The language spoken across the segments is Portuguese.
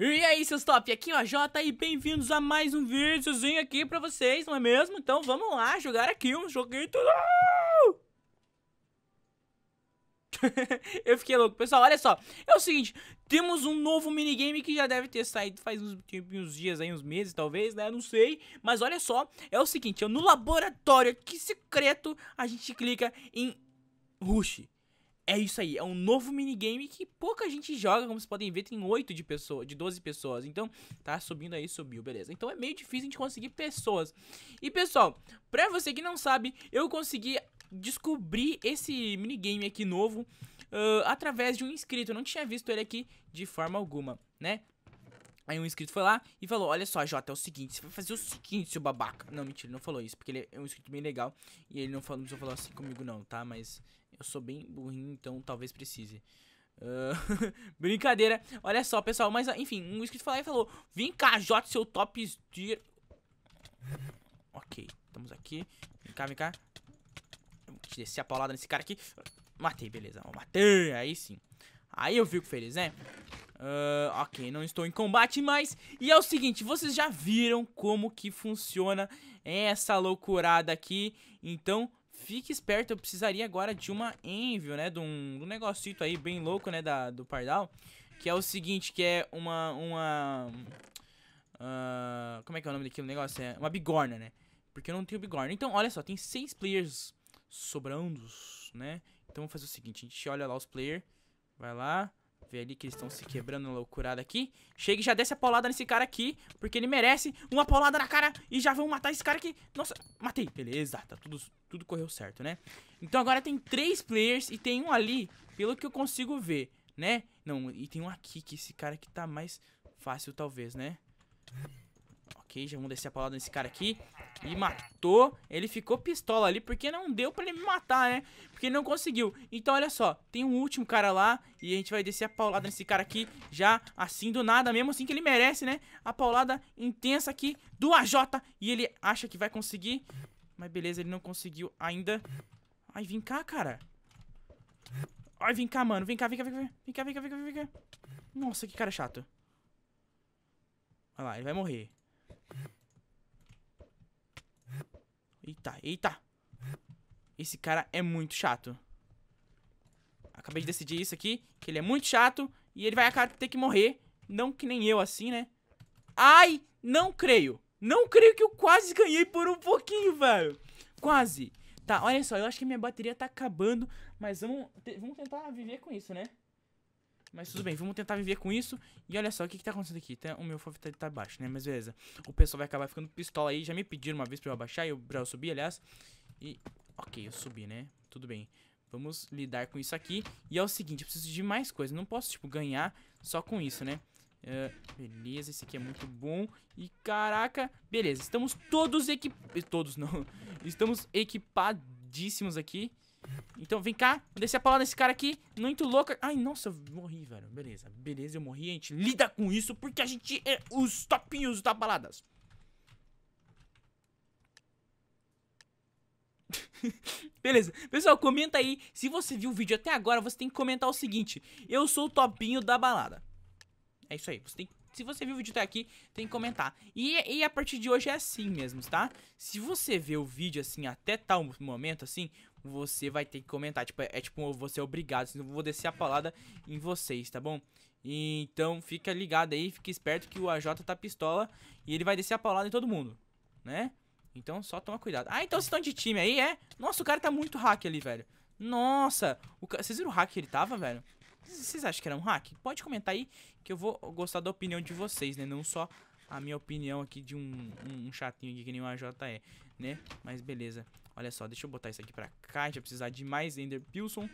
E aí, seus top, aqui é o AJ e bem-vindos a mais um vídeozinho aqui pra vocês, não é mesmo? Então vamos lá jogar aqui um joguinho eu fiquei louco. Pessoal, olha só. É o seguinte, temos um novo minigame que já deve ter saído faz uns, tipo, uns, dias aí, uns meses talvez, né? Não sei. Mas olha só, é o seguinte, é no laboratório aqui secreto, a gente clica em Rush. É isso aí, é um novo minigame que pouca gente joga, como vocês podem ver, tem 8 de pessoas, de 12 pessoas. Então, tá subindo aí, subiu, beleza. Então é meio difícil a gente conseguir pessoas. E pessoal, pra você que não sabe, eu consegui descobrir esse minigame aqui novo uh, através de um inscrito. Eu não tinha visto ele aqui de forma alguma, né? Aí um inscrito foi lá e falou: Olha só, Jota, é o seguinte, você vai fazer o seguinte, seu babaca. Não, mentira, ele não falou isso, porque ele é um inscrito bem legal. E ele não falou, não falou assim comigo, não, tá? Mas eu sou bem burrinho, então talvez precise. Uh, brincadeira. Olha só, pessoal. Mas, ah, enfim, um inscrito falou aí falou: Vem cá, Jota, seu top de. Ok, estamos aqui. Vem cá, vem cá. Vou te descer a paulada nesse cara aqui. Matei, beleza. Matei, aí sim. Aí eu fico feliz, né? Uh, ok, não estou em combate mais. E é o seguinte, vocês já viram como que funciona essa loucurada aqui. Então, Fique esperto, eu precisaria agora de uma envio, né? De um, de um negocinho aí bem louco, né? Da, do Pardal. Que é o seguinte, que é uma... uma uh, como é que é o nome daquele negócio? É uma bigorna, né? Porque eu não tenho bigorna. Então, olha só, tem seis players sobrando, né? Então, vamos fazer o seguinte. A gente olha lá os players. Vai lá ali que eles estão se quebrando loucurada aqui. Chega e já desce a paulada nesse cara aqui, porque ele merece uma paulada na cara e já vão matar esse cara aqui. Nossa, matei. Beleza, tá tudo, tudo correu certo, né? Então agora tem três players e tem um ali, pelo que eu consigo ver, né? Não, e tem um aqui, que esse cara aqui tá mais fácil talvez, né? Ok, já vamos descer a paulada nesse cara aqui. E matou. Ele ficou pistola ali porque não deu pra ele me matar, né? Porque ele não conseguiu. Então, olha só. Tem um último cara lá. E a gente vai descer a paulada nesse cara aqui. Já assim do nada, mesmo assim que ele merece, né? A paulada intensa aqui do AJ. E ele acha que vai conseguir. Mas beleza, ele não conseguiu ainda. Ai, vem cá, cara. Ai, vem cá, mano. Vem cá, vem cá, vem cá. Vem cá, vem cá, vem cá, vem cá. Nossa, que cara chato. Olha lá, ele vai morrer. Eita, eita. Esse cara é muito chato. Acabei de decidir isso aqui, que ele é muito chato e ele vai ter que morrer. Não que nem eu assim, né? Ai, não creio. Não creio que eu quase ganhei por um pouquinho, velho. Quase. Tá, olha só, eu acho que minha bateria tá acabando, mas vamos, vamos tentar viver com isso, né? Mas tudo bem, vamos tentar viver com isso. E olha só, o que que tá acontecendo aqui? Tá, o meu FOV tá, tá, baixo, né? Mas beleza. O pessoal vai acabar ficando pistola aí. Já me pediram uma vez pra eu abaixar, eu, já eu subir, aliás. E, ok, eu subi, né? Tudo bem. Vamos lidar com isso aqui. E é o seguinte, eu preciso de mais coisas. Não posso, tipo, ganhar só com isso, né? Uh, beleza, esse aqui é muito bom. E caraca, beleza, estamos todos equipados. Todos não. Estamos equipadíssimos aqui. Então vem cá, vou descer a palavra nesse cara aqui. Muito louca. Ai, nossa, eu morri, velho. Beleza, beleza, eu morri. A gente lida com isso porque a gente é os topinhos da baladas. Beleza, pessoal, comenta aí Se você viu o vídeo até agora, você tem que comentar o seguinte Eu sou o topinho da balada É isso aí, você tem que se você viu o vídeo até aqui, tem que comentar. E, e a partir de hoje é assim mesmo, tá? Se você vê o vídeo assim até tal momento, assim, você vai ter que comentar. Tipo, é, é tipo, você é obrigado, senão assim, eu vou descer a palada em vocês, tá bom? Então fica ligado aí, fica esperto que o AJ tá pistola e ele vai descer a paulada em todo mundo, né? Então só toma cuidado. Ah, então vocês estão de time aí, é? Nossa, o cara tá muito hack ali, velho. Nossa, ca... vocês viram o hack que ele tava, velho? Vocês acham que era um hack? Pode comentar aí que eu vou gostar da opinião de vocês, né? Não só a minha opinião aqui de um, um, um chatinho aqui que nem o AJ é, né? Mas beleza. Olha só, deixa eu botar isso aqui pra cá. A gente vai precisar de mais Ender Pilson.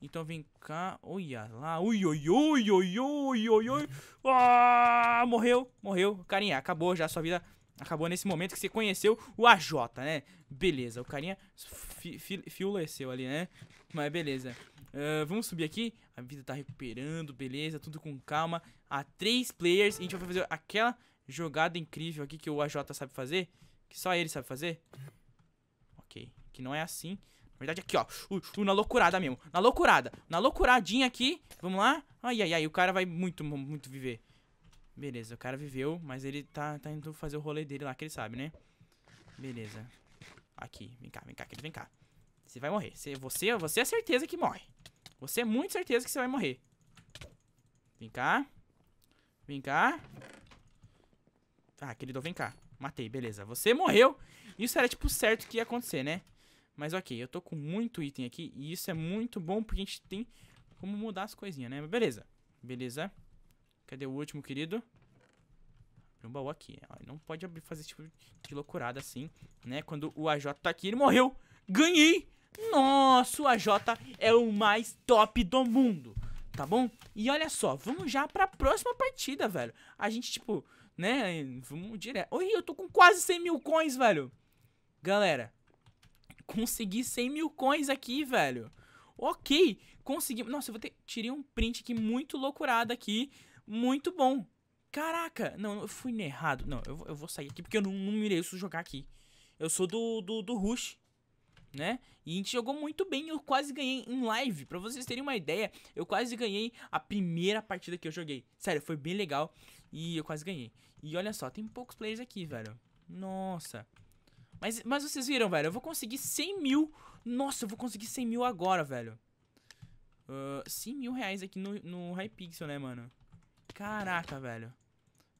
Então vem cá. Olha lá. Ui, ui, ui, ui, ui, ui, ui. Ah, morreu, morreu. Carinha, acabou já a sua vida. Acabou nesse momento que você conheceu o AJ, né? Beleza, o carinha fi, fi, fioleceu ali, né? Mas beleza. Uh, vamos subir aqui. A vida tá recuperando, beleza, tudo com calma. Há três players. A gente vai fazer aquela jogada incrível aqui que o AJ sabe fazer. Que só ele sabe fazer. Ok. Que não é assim. Na verdade, aqui, ó. Uh, uh, na loucurada mesmo. Na loucurada. Na loucuradinha aqui. Vamos lá. Ai, ai, ai. O cara vai muito, muito viver. Beleza, o cara viveu, mas ele tá, tá indo fazer o rolê dele lá, que ele sabe, né? Beleza. Aqui, vem cá, vem cá, que ele vem cá. Você vai morrer. Você, você, você é certeza que morre. Você é muito certeza que você vai morrer. Vem cá. Vem cá. Ah, querido, vem cá. Matei, beleza. Você morreu. Isso era, tipo, certo que ia acontecer, né? Mas ok, eu tô com muito item aqui. E isso é muito bom porque a gente tem como mudar as coisinhas, né? Mas beleza. Beleza. Cadê o último, querido? Abriu um baú aqui. Não pode abrir, fazer esse tipo de loucurada assim, né? Quando o AJ tá aqui, ele morreu. Ganhei! nossa, o AJ é o mais top do mundo, tá bom? E olha só, vamos já pra próxima partida, velho. A gente, tipo, né, vamos direto. Oi, eu tô com quase 100 mil coins, velho. Galera, consegui 100 mil coins aqui, velho. Ok, consegui. Nossa, eu vou ter. Tirei um print aqui muito loucurado aqui. Muito bom. Caraca, não, eu fui errado. Não, eu, eu vou sair aqui porque eu não, não mereço jogar aqui. Eu sou do, do, do Rush né? E a gente jogou muito bem, eu quase ganhei em live. Pra vocês terem uma ideia, eu quase ganhei a primeira partida que eu joguei. Sério, foi bem legal e eu quase ganhei. E olha só, tem poucos players aqui, velho. Nossa. Mas, mas vocês viram, velho, eu vou conseguir 100 mil. Nossa, eu vou conseguir 100 mil agora, velho. Uh, ah, 100 mil reais aqui no, no Hypixel, né, mano? Caraca, velho.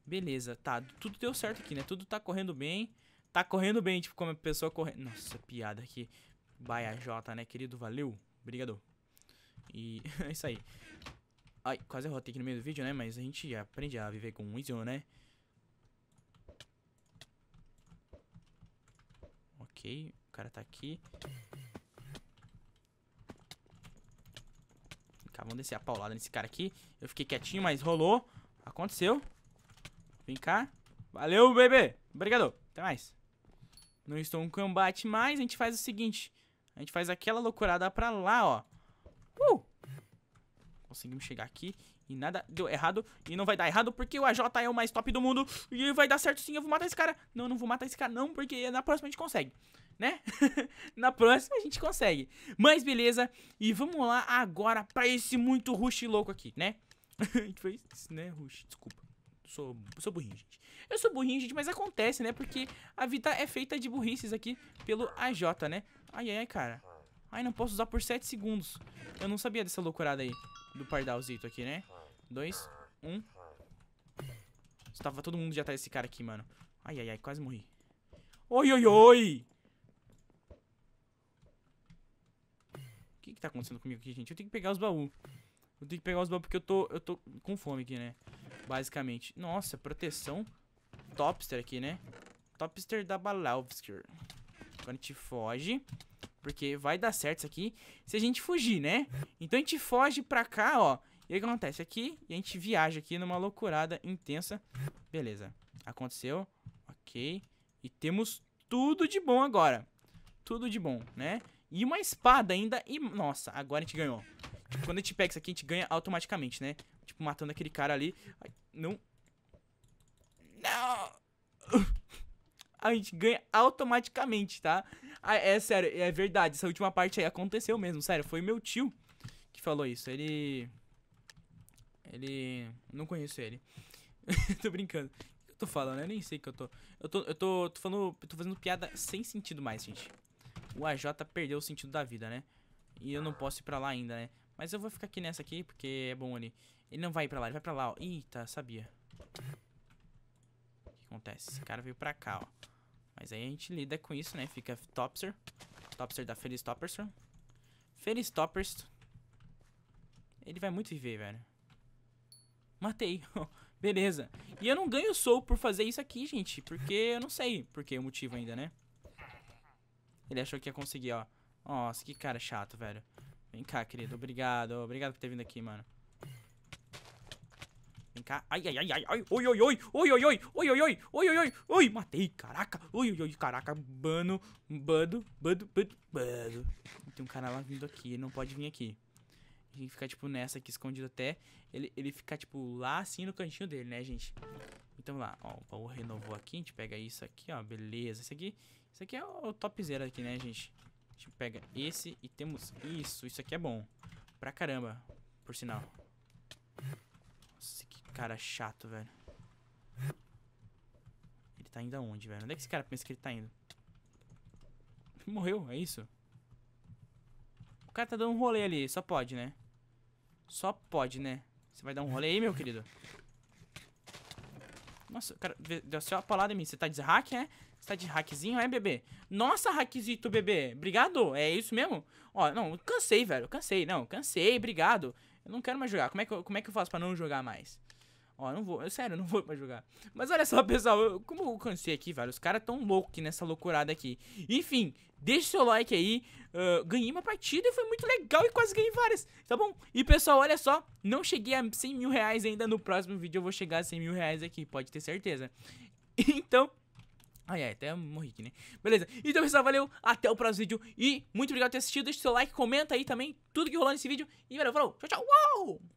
Beleza, tá, tudo deu certo aqui, né? Tudo tá correndo bem tá correndo bem, tipo, como a pessoa correndo. Nossa, piada aqui. Baia J, né, querido? Valeu. Obrigado. E é isso aí. Ai, quase errou aqui no meio do vídeo, né? Mas a gente aprende a viver com isso, né? Ok, o cara tá aqui. Cá, vamos descer a paulada nesse cara aqui. Eu fiquei quietinho, mas rolou. Aconteceu. Vem cá. Valeu, bebê. Obrigado. Até mais. Não estou em combate, mas a gente faz o seguinte. A gente faz aquela loucurada pra lá, ó. Uh! Conseguimos chegar aqui e nada deu errado. E não vai dar errado porque o AJ é o mais top do mundo. E vai dar certo sim, eu vou matar esse cara. Não, não vou matar esse cara não, porque na próxima a gente consegue. Né? na próxima a gente consegue. Mas beleza. E vamos lá agora pra esse muito rush louco aqui, né? a gente fez isso, né? Rush, desculpa sou, sou burrinho, gente. Eu sou burrinho, gente, mas acontece, né? Porque a vida é feita de burrices aqui pelo AJ, né? Ai, ai, ai, cara. Ai, não posso usar por 7 segundos. Eu não sabia dessa loucurada aí do pardalzito aqui, né? Dois, um. Estava todo mundo já tá desse cara aqui, mano. Ai, ai, ai, quase morri. Oi, oi, oi! O que que tá acontecendo comigo aqui, gente? Eu tenho que pegar os baús. Eu tenho que pegar os baús porque eu tô, eu tô com fome aqui, né? Basicamente. Nossa, proteção Topster aqui, né? Topster da Balavskir. Quando a gente foge... Porque vai dar certo isso aqui se a gente fugir, né? Então a gente foge pra cá, ó. E aí o que acontece aqui? E a gente viaja aqui numa loucurada intensa. Beleza. Aconteceu. Ok. E temos tudo de bom agora. Tudo de bom, né? E uma espada ainda. E, nossa, agora a gente ganhou. quando a gente pega isso aqui, a gente ganha automaticamente, né? Tipo, matando aquele cara ali. Ai, não. Não! A gente ganha automaticamente, tá? Ah, é sério, é verdade. Essa última parte aí aconteceu mesmo, sério. Foi meu tio que falou isso. Ele. Ele. Não conheço ele. tô brincando. O que eu tô falando? Eu nem sei o que eu tô. Eu tô. Eu tô, tô falando. Eu tô fazendo piada sem sentido mais, gente. O AJ perdeu o sentido da vida, né? E eu não posso ir pra lá ainda, né? Mas eu vou ficar aqui nessa aqui, porque é bom ali. Ele não vai ir pra lá, ele vai pra lá, ó. Eita, sabia. O que acontece? Esse cara veio pra cá, ó. Mas aí a gente lida com isso, né? Fica Topser. Topser da Feliz Topperson. Feliz Toppers. Ele vai muito viver, velho. Matei. Beleza. E eu não ganho soul por fazer isso aqui, gente. Porque eu não sei porque o motivo ainda, né? Ele achou que ia conseguir, ó. Nossa, que cara chato, velho. Vem cá, querido. Obrigado. Obrigado por ter vindo aqui, mano. Vem cá. Ai, ai, ai, ai, ai. Oi, oi, oi. Oi, oi, oi. Oi, oi, oi. Oi, oi, oi. Oi, matei. Caraca. Oi, oi, oi. Caraca. Bano. Bando. Bando. Bando. Bando. Tem um cara lá vindo aqui. Ele não pode vir aqui. Tem que ficar, tipo, nessa aqui, escondido até ele, ele ficar, tipo, lá, assim, no cantinho dele, né, gente? Então, lá, ó, o baú renovou aqui, a gente pega isso aqui, ó, beleza. Isso aqui, isso aqui é o topzera aqui, né, gente? gente pega esse e temos isso. Isso aqui é bom. Pra caramba, por sinal. Nossa, que cara chato, velho. Ele tá indo aonde, velho? Onde é que esse cara pensa que ele tá indo? Morreu, é isso? O cara tá dando um rolê ali. Só pode, né? Só pode, né? Você vai dar um rolê aí, meu querido? Nossa, cara, deu só uma paulada em mim. Você tá de hack, é? Você tá de hackzinho, é, bebê? Nossa, hackzito, bebê. Obrigado. É isso mesmo? Ó, não, cansei, velho. Cansei, não. Cansei, obrigado. Eu não quero mais jogar. Como é que como é que eu faço pra não jogar mais? Ó, não vou, eu, sério, não vou mais jogar. Mas olha só, pessoal, eu, como eu cansei aqui, velho, os caras tão loucos nessa loucurada aqui. Enfim, deixa o seu like aí. Uh, ganhei uma partida e foi muito legal e quase ganhei várias, tá bom? E pessoal, olha só, não cheguei a 100 mil reais ainda. No próximo vídeo eu vou chegar a 100 mil reais aqui, pode ter certeza. Então... Ai, ai, até morri aqui, né? Beleza. Então, pessoal, valeu. Até o próximo vídeo. E muito obrigado por ter assistido. o seu like, comenta aí também tudo que rolou nesse vídeo. E, valeu, falou. Tchau, tchau.